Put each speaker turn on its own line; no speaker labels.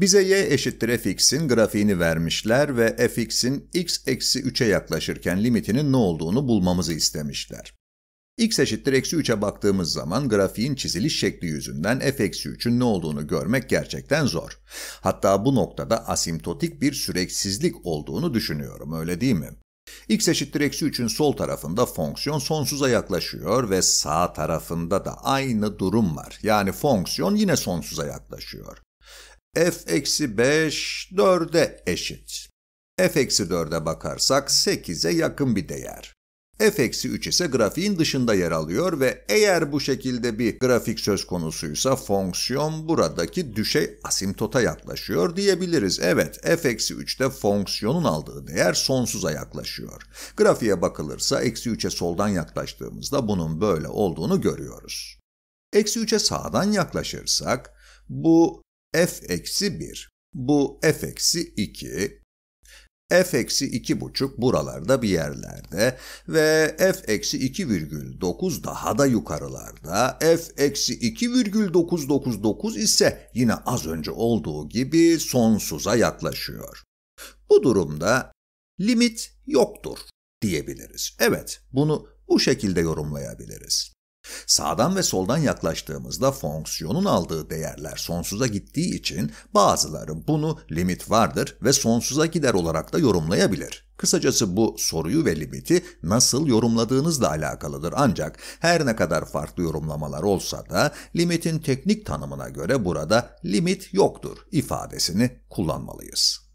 Bize y eşittir fx'in grafiğini vermişler ve fx'in x eksi 3'e yaklaşırken limitinin ne olduğunu bulmamızı istemişler. x eşittir eksi 3'e baktığımız zaman grafiğin çiziliş şekli yüzünden f eksi 3'ün ne olduğunu görmek gerçekten zor. Hatta bu noktada asimtotik bir süreksizlik olduğunu düşünüyorum öyle değil mi? x eşittir eksi 3'ün sol tarafında fonksiyon sonsuza yaklaşıyor ve sağ tarafında da aynı durum var. Yani fonksiyon yine sonsuza yaklaşıyor f eksi 5 4'e eşit. f eksi 4'e bakarsak 8'e yakın bir değer. f eksi 3 ise grafiğin dışında yer alıyor ve eğer bu şekilde bir grafik söz konusuysa fonksiyon buradaki düşey asimtota yaklaşıyor diyebiliriz. Evet, f eksi 3'te fonksiyonun aldığı değer sonsuza yaklaşıyor. Grafiğe bakılırsa eksi 3'e soldan yaklaştığımızda bunun böyle olduğunu görüyoruz. Eksi 3'e sağdan yaklaşırsak, bu f eksi 1. Bu f eksi 2. f eksi 2 buçuk buralarda bir yerlerde ve f eksi 2 virgül 9 daha da yukarılarda. f eksi 2 virgül 999 ise yine az önce olduğu gibi sonsuza yaklaşıyor. Bu durumda limit yoktur diyebiliriz. Evet, bunu bu şekilde yorumlayabiliriz. Sağdan ve soldan yaklaştığımızda fonksiyonun aldığı değerler sonsuza gittiği için bazıları bunu limit vardır ve sonsuza gider olarak da yorumlayabilir. Kısacası bu soruyu ve limiti nasıl yorumladığınızla alakalıdır ancak her ne kadar farklı yorumlamalar olsa da limitin teknik tanımına göre burada limit yoktur ifadesini kullanmalıyız.